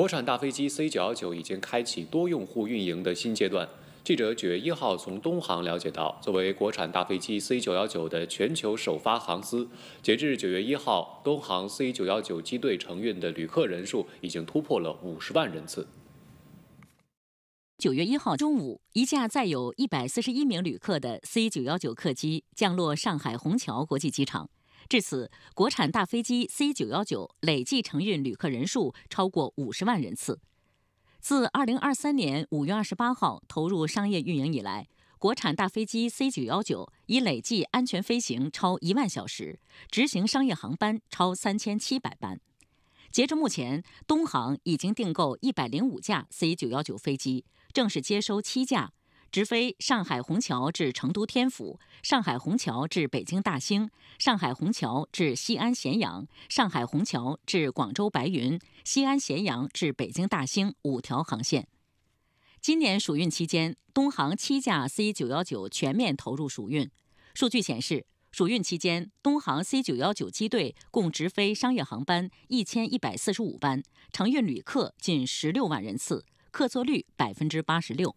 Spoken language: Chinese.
国产大飞机 C 九幺九已经开启多用户运营的新阶段。记者九月一号从东航了解到，作为国产大飞机 C 九幺九的全球首发航司，截至九月一号，东航 C 九幺九机队承运的旅客人数已经突破了五十万人次。九月一号中午，一架载有一百四十一名旅客的 C 九幺九客机降落上海虹桥国际机场。至此，国产大飞机 C 九幺九累计承运旅客人数超过五十万人次。自二零二三年五月二十八号投入商业运营以来，国产大飞机 C 九幺九已累计安全飞行超一万小时，执行商业航班超三千七百班。截至目前，东航已经订购一百零五架 C 九幺九飞机，正式接收七架。直飞上海虹桥至成都天府、上海虹桥至北京大兴、上海虹桥至西安咸阳、上海虹桥至广州白云、西安咸阳至北京大兴五条航线。今年暑运期间，东航七架 C919 全面投入暑运。数据显示，暑运期间东航 C919 机队共直飞商业航班一千一百四十五班，承运旅客近十六万人次，客座率百分之八十六。